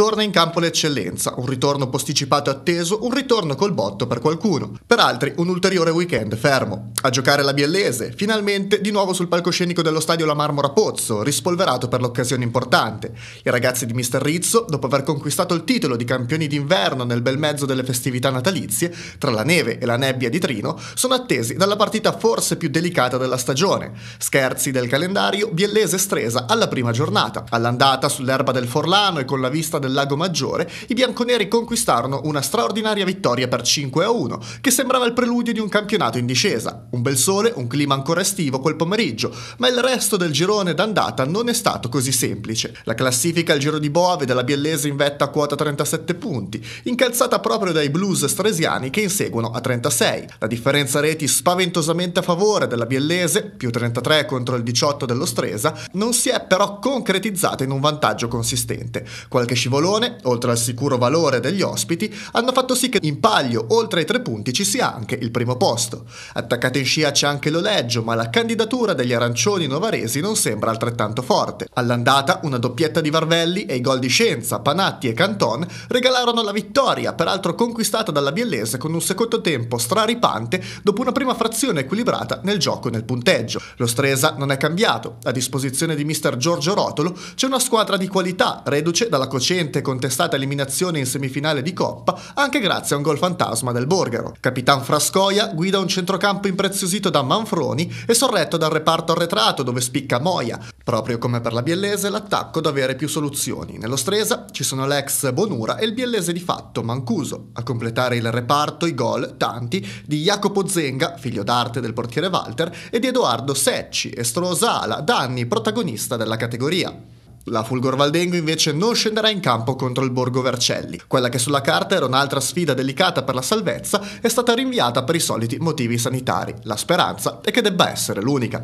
Torna in campo l'eccellenza, un ritorno posticipato e atteso, un ritorno col botto per qualcuno. Per altri un ulteriore weekend fermo. A giocare la Biellese, finalmente di nuovo sul palcoscenico dello stadio La Marmora Pozzo, rispolverato per l'occasione importante. I ragazzi di Mister Rizzo, dopo aver conquistato il titolo di campioni d'inverno nel bel mezzo delle festività natalizie, tra la neve e la nebbia di Trino, sono attesi dalla partita forse più delicata della stagione. Scherzi del calendario, Biellese Stresa alla prima giornata. All'andata sull'erba del Forlano e con la vista del il Lago Maggiore, i bianconeri conquistarono una straordinaria vittoria per 5 a 1, che sembrava il preludio di un campionato in discesa. Un bel sole, un clima ancora estivo quel pomeriggio, ma il resto del girone d'andata non è stato così semplice. La classifica al giro di boa vede la Biellese in vetta a quota 37 punti, incalzata proprio dai blues stresiani che inseguono a 36. La differenza reti spaventosamente a favore della Biellese, più 33 contro il 18 dello Stresa, non si è però concretizzata in un vantaggio consistente. Qualche scivolata scivolone, oltre al sicuro valore degli ospiti, hanno fatto sì che in palio, oltre ai tre punti, ci sia anche il primo posto. Attaccata in scia c'è anche l'oleggio, ma la candidatura degli arancioni novaresi non sembra altrettanto forte. All'andata una doppietta di Varvelli e i gol di Scienza, Panatti e Canton regalarono la vittoria, peraltro conquistata dalla Biellese con un secondo tempo straripante dopo una prima frazione equilibrata nel gioco e nel punteggio. Lo Stresa non è cambiato, a disposizione di mister Giorgio Rotolo c'è una squadra di qualità, reduce dalla cocina precedente contestata eliminazione in semifinale di Coppa anche grazie a un gol fantasma del Borgaro. Capitan Frascoia guida un centrocampo impreziosito da Manfroni e sorretto dal reparto arretrato dove spicca Moia. Proprio come per la Biellese l'attacco deve avere più soluzioni. Nello Stresa ci sono l'ex Bonura e il biellese di fatto Mancuso. A completare il reparto i gol, tanti, di Jacopo Zenga, figlio d'arte del portiere Walter, e di Edoardo Secci, estrosa ala, da anni protagonista della categoria. La Fulgor Valdengo invece non scenderà in campo contro il Borgo Vercelli. Quella che sulla carta era un'altra sfida delicata per la salvezza è stata rinviata per i soliti motivi sanitari. La speranza è che debba essere l'unica.